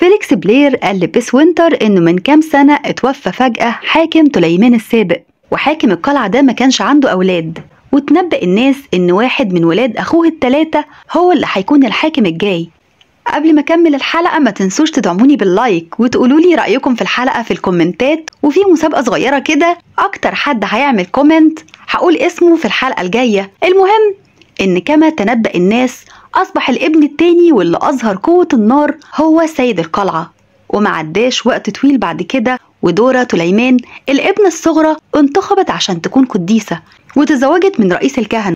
فيليكس بلير قال لبيس وينتر انه من كام سنه اتوفى فجاه حاكم تليمان السابق وحاكم القلعه ده ما كانش عنده اولاد وتنبأ الناس ان واحد من ولاد اخوه التلاتة هو اللي هيكون الحاكم الجاي قبل ما اكمل الحلقه ما تنسوش تدعموني باللايك وتقولوا لي رايكم في الحلقه في الكومنتات وفي مسابقه صغيره كده اكتر حد هيعمل كومنت هقول اسمه في الحلقه الجايه المهم ان كما تنبأ الناس أصبح الابن التاني واللي أظهر قوة النار هو سيد القلعة وما عداش وقت طويل بعد كده ودورة تليمان الابن الصغرى انتخبت عشان تكون قديسة وتزوجت من رئيس الكهنة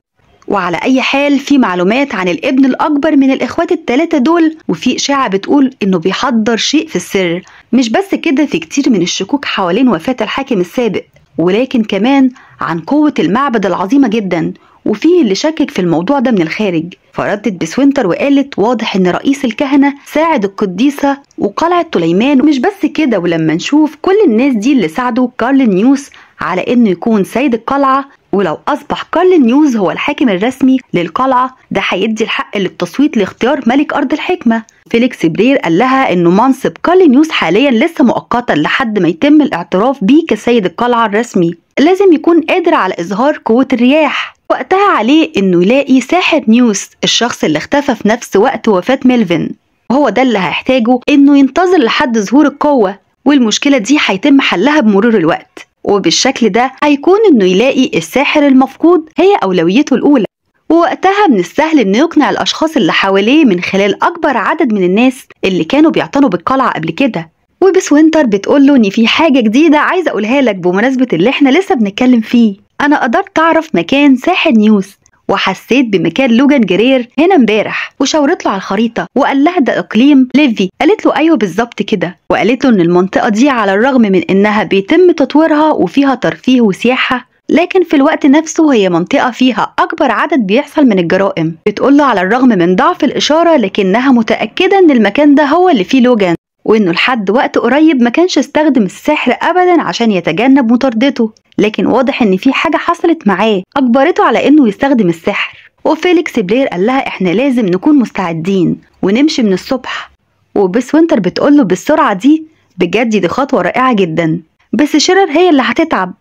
وعلى أي حال في معلومات عن الابن الأكبر من الإخوات التلاتة دول وفي إشاعة بتقول إنه بيحضر شيء في السر مش بس كده في كتير من الشكوك حوالين وفاة الحاكم السابق ولكن كمان عن قوة المعبد العظيمة جدا وفي اللي شكك في الموضوع ده من الخارج فردت بسوينتر وقالت واضح ان رئيس الكهنة ساعد القديسة وقلعة سليمان ومش بس كده ولما نشوف كل الناس دي اللي ساعدوا كارل نيوس على انه يكون سيد القلعة ولو أصبح كارل نيوز هو الحاكم الرسمي للقلعة ده هيدي الحق للتصويت لاختيار ملك أرض الحكمة فيليكس برير قال لها إنه منصب كارل نيوز حاليا لسه مؤقتا لحد ما يتم الاعتراف بيه كسيد القلعة الرسمي لازم يكون قادر على إظهار قوة الرياح وقتها عليه إنه يلاقي ساحر نيوس الشخص اللي اختفى في نفس وقت وفاة ميلفين وهو ده اللي هيحتاجه إنه ينتظر لحد ظهور القوة والمشكلة دي هيتم حلها بمرور الوقت وبالشكل ده هيكون إنه يلاقي الساحر المفقود هي أولويته الأولى ووقتها من السهل انه يقنع الاشخاص اللي حواليه من خلال اكبر عدد من الناس اللي كانوا بيعتنوا بالقلعه قبل كده وبس وينتر بتقول له ان في حاجه جديده عايزه اقولها لك بمناسبه اللي احنا لسه بنتكلم فيه انا قدرت اعرف مكان ساحل نيوز وحسيت بمكان لوجان جرير هنا امبارح وشاورت له على الخريطه وقال لها ده اقليم ليفي قالت له ايوه بالظبط كده وقالت له ان المنطقه دي على الرغم من انها بيتم تطويرها وفيها ترفيه وسياحه لكن في الوقت نفسه هي منطقة فيها أكبر عدد بيحصل من الجرائم بتقول له على الرغم من ضعف الإشارة لكنها متأكدة إن المكان ده هو اللي فيه لوجان وإنه لحد وقت قريب ما كانش استخدم السحر أبدا عشان يتجنب مطاردته لكن واضح إن في حاجة حصلت معاه أجبرته على إنه يستخدم السحر وفيليكس بلير قال لها إحنا لازم نكون مستعدين ونمشي من الصبح وبس وينتر بتقوله بالسرعة دي بجد دي خطوة رائعة جدا بس شيرر هي اللي هتتعب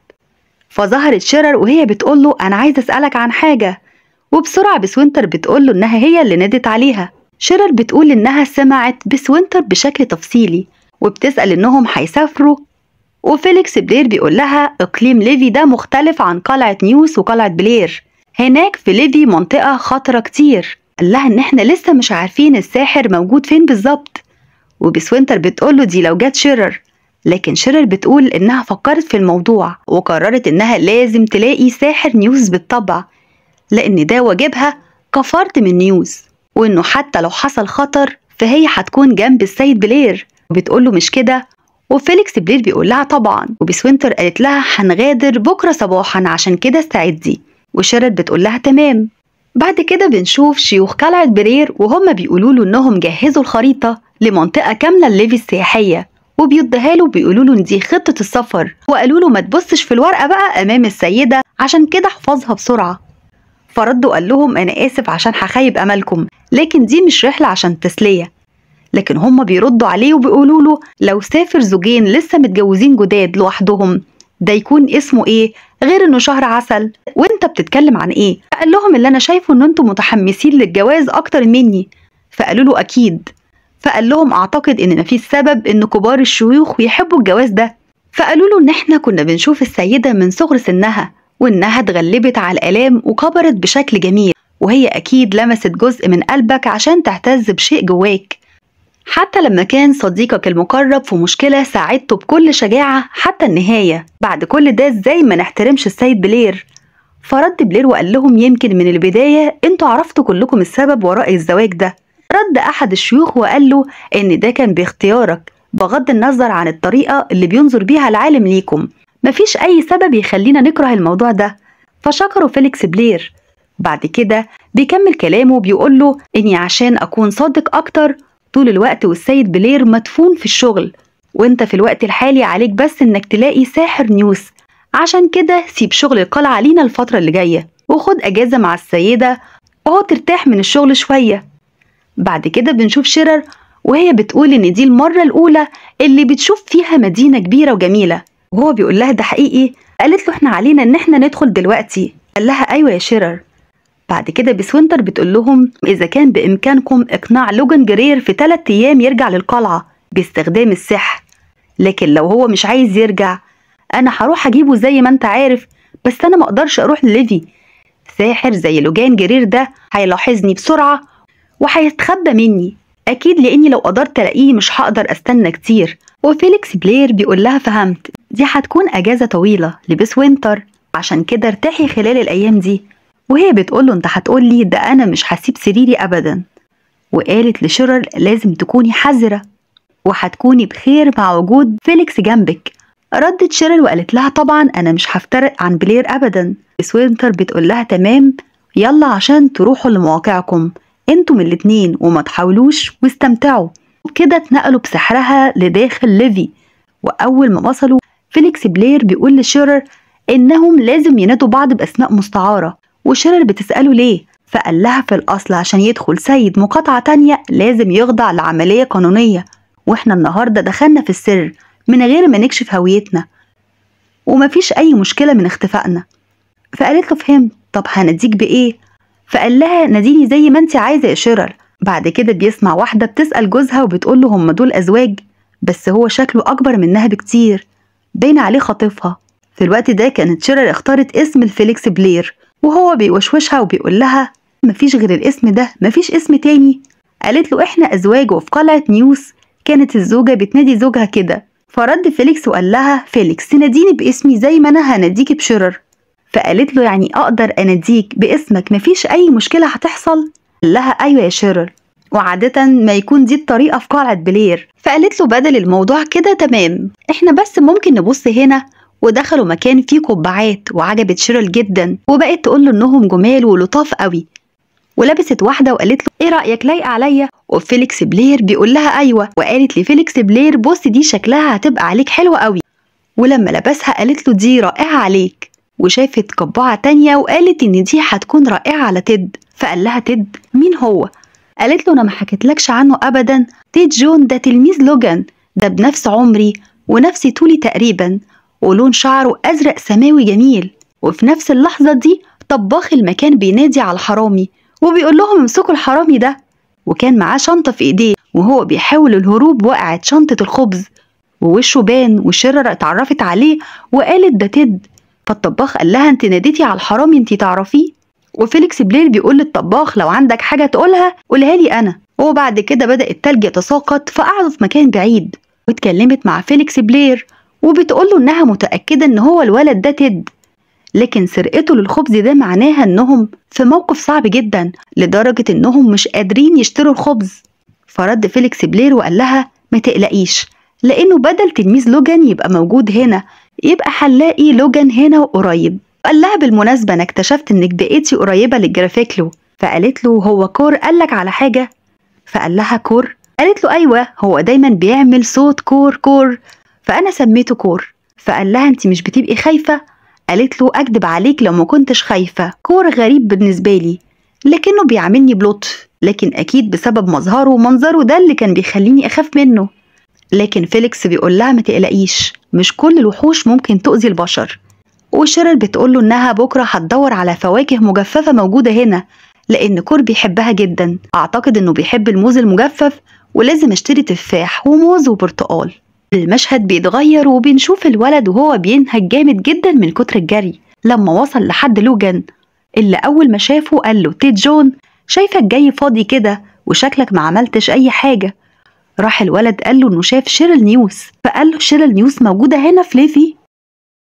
فظهرت شيرر وهي بتقوله أنا عايزة أسألك عن حاجة وبسرعة بتقول بتقوله إنها هي اللي نادت عليها شيرل بتقول إنها سمعت بسوينتر بشكل تفصيلي وبتسأل إنهم هيسافروا وفيليكس بلير بيقول لها إقليم ليفي ده مختلف عن قلعة نيوس وقلعة بلير هناك في ليفي منطقة خطرة كتير قال لها إن إحنا لسه مش عارفين الساحر موجود فين بالظبط وبسوينتر بتقول له دي لو جت شيرر لكن شيرر بتقول إنها فكرت في الموضوع وقررت إنها لازم تلاقي ساحر نيوز بالطبع لأن ده واجبها كفرت من نيوز وإنه حتى لو حصل خطر فهي هتكون جنب السيد بلير بتقول له مش كده وفيليكس بلير بيقول لها طبعا وبسوينتر قالت لها هنغادر بكرة صباحا عشان كده استعدي وشيرد بتقول لها تمام بعد كده بنشوف شيوخ قلعة برير وهم بيقولوا له إنهم جهزوا الخريطة لمنطقة كاملة الليفي السياحية وبيديها له بيقولوا له إن دي خطة السفر وقالوا له ما تبصش في الورقة بقى أمام السيدة عشان كده احفظها بسرعة فرد وقال لهم أنا آسف عشان هخيب أملكم لكن دي مش رحلة عشان تسلية لكن هما بيردوا عليه وبيقولوا له لو سافر زوجين لسه متجوزين جداد لوحدهم ده يكون اسمه ايه غير انه شهر عسل وانت بتتكلم عن ايه فقال لهم اللي انا شايفه ان انتم متحمسين للجواز اكتر مني فقالوا له اكيد فقال لهم اعتقد ان مفيش سبب ان كبار الشيوخ يحبوا الجواز ده فقالوا له ان احنا كنا بنشوف السيده من صغر سنها وإنها اتغلبت على الآلام وكبرت بشكل جميل وهي أكيد لمست جزء من قلبك عشان تعتز بشيء جواك حتى لما كان صديقك المقرب في مشكلة ساعدته بكل شجاعة حتى النهاية بعد كل ده ازاي ما نحترمش السيد بلير فرد بلير وقال لهم يمكن من البداية انتوا عرفتوا كلكم السبب وراء الزواج ده رد أحد الشيوخ وقال له ان ده كان باختيارك بغض النظر عن الطريقة اللي بينظر بيها العالم ليكم مفيش أي سبب يخلينا نكره الموضوع ده فشكره فيليكس بلير بعد كده بيكمل كلامه بيقول له إني عشان أكون صادق أكتر طول الوقت والسيد بلير مدفون في الشغل وانت في الوقت الحالي عليك بس انك تلاقي ساحر نيوز عشان كده سيب شغل القلعة لينا الفترة اللي جاية وخد أجازة مع السيدة أهو ترتاح من الشغل شوية بعد كده بنشوف شيرر وهي بتقول إن دي المرة الأولى اللي بتشوف فيها مدينة كبيرة وجميلة وهو بيقول لها ده حقيقي قالت له احنا علينا ان احنا ندخل دلوقتي قال لها ايوه يا شيرر بعد كده بسوينتر بتقول لهم اذا كان بامكانكم اقناع لوجان جرير في ثلاث ايام يرجع للقلعه باستخدام السحر لكن لو هو مش عايز يرجع انا هروح اجيبه زي ما انت عارف بس انا ما اقدرش اروح لليفي ساحر زي لوجان جرير ده هيلاحظني بسرعه وهيتخبى مني اكيد لاني لو قدرت الاقيه مش هقدر استنى كتير وفيليكس بلير بيقول لها فهمت دي هتكون اجازة طويلة لبس وينتر عشان كده ارتاحي خلال الايام دي وهي بتقوله انت هتقولي ده انا مش هسيب سريري ابدا وقالت لشرر لازم تكوني حذرة وهتكوني بخير مع وجود فيليكس جنبك ردت شيرل وقالت لها طبعا انا مش هفترق عن بلير ابدا سوينتر بتقول لها تمام يلا عشان تروحوا لمواقعكم انتم الاتنين وما تحاولوش واستمتعوا كده اتنقلوا بسحرها لداخل ليفي واول ما وصلوا فيليكس بلير بيقول لشيرر إنهم لازم ينادوا بعض بأسماء مستعارة وشيرر بتسأله ليه فقال لها في الأصل عشان يدخل سيد مقاطعة تانية لازم يخضع لعملية قانونية وإحنا النهاردة دخلنا في السر من غير ما نكشف هويتنا ومفيش أي مشكلة من اختفائنا فقالت له فهمت طب هنديك بإيه؟ فقال لها ناديني زي ما انت عايزة يا شيرر بعد كده بيسمع واحدة بتسأل جوزها وبتقول له هم دول أزواج بس هو شكله أكبر منها بكتير باين عليه خطيفها في الوقت ده كانت شيرر اختارت اسم الفيليكس بلير وهو بيوشوشها وبيقول لها مفيش غير الاسم ده مفيش اسم تاني قالت له احنا ازواج وفي قلعة نيوس كانت الزوجة بتنادي زوجها كده فرد فيليكس وقال لها فيليكس تناديني باسمي زي ما انا هناديكي بشرر فقالت له يعني اقدر اناديك باسمك مفيش اي مشكلة هتحصل قال لها ايوه يا شرر وعادة ما يكون دي الطريقة في قلعة بلير فقالت له بدل الموضوع كده تمام احنا بس ممكن نبص هنا ودخلوا مكان فيه قبعات وعجبت شيرل جدا وبقت تقول له انهم جمال ولطاف قوي ولبست واحده وقالت له ايه رايك لايقه عليا وفيليكس بلير بيقول لها ايوه وقالت لفيليكس بلير بص دي شكلها هتبقى عليك حلوه قوي ولما لبسها قالت له دي رائعه عليك وشافت قبعه تانية وقالت ان دي هتكون رائعه على تد فقال لها تد مين هو قالت له انا ما حكيتلكش عنه ابدا تيت جون ده تلميذ لوجان ده بنفس عمري ونفس طولي تقريبا ولون شعره ازرق سماوي جميل وفي نفس اللحظه دي طباخ المكان بينادي على الحرامي وبيقول لهم امسكوا الحرامي ده وكان معاه شنطه في ايديه وهو بيحاول الهروب وقعت شنطه الخبز ووشه بان وشرر اتعرفت عليه وقالت ده تد فالطباخ قال لها انت ناديتي على الحرامي انت تعرفيه وفيليكس بلير بيقول للطباخ لو عندك حاجة تقولها قولها لي أنا وبعد كده بدأ التلج يتساقط فقعدوا في مكان بعيد واتكلمت مع فيليكس بلير وبتقوله إنها متأكدة إن هو الولد ده تد لكن سرقته للخبز ده معناها إنهم في موقف صعب جدا لدرجة إنهم مش قادرين يشتروا الخبز فرد فيليكس بلير وقال لها ما تقلقيش لأنه بدل تلميذ لوجان يبقى موجود هنا يبقى هنلاقي لوجان هنا وقريب قال لها بالمناسبة أنا اكتشفت إنك بقيتي قريبة للجرافيكلو فقالت له هو كور قالك على حاجة فقال لها كور قالت له أيوة هو دايما بيعمل صوت كور كور فأنا سميته كور فقال لها أنت مش بتبقي خايفة قالت له أكدب عليك لو ما كنتش خايفة كور غريب بالنسبة لي لكنه بيعاملني بلطف لكن أكيد بسبب مظهره ومنظره ده اللي كان بيخليني أخاف منه لكن فيليكس بيقول لها ما تقلقيش مش كل الوحوش ممكن تؤذي البشر وشيرل بتقوله إنها بكرة هتدور على فواكه مجففة موجودة هنا لأن كور بيحبها جدا أعتقد إنه بيحب الموز المجفف ولازم أشتري تفاح وموز وبرتقال المشهد بيتغير وبنشوف الولد وهو بينهج جامد جدا من كتر الجري لما وصل لحد لوجان اللي أول ما شافه قال له تيت جون شايفك جاي فاضي كده وشكلك ما عملتش أي حاجة راح الولد قال له إنه شاف شيرل نيوس فقال له شيرل نيوس موجودة هنا في ليفي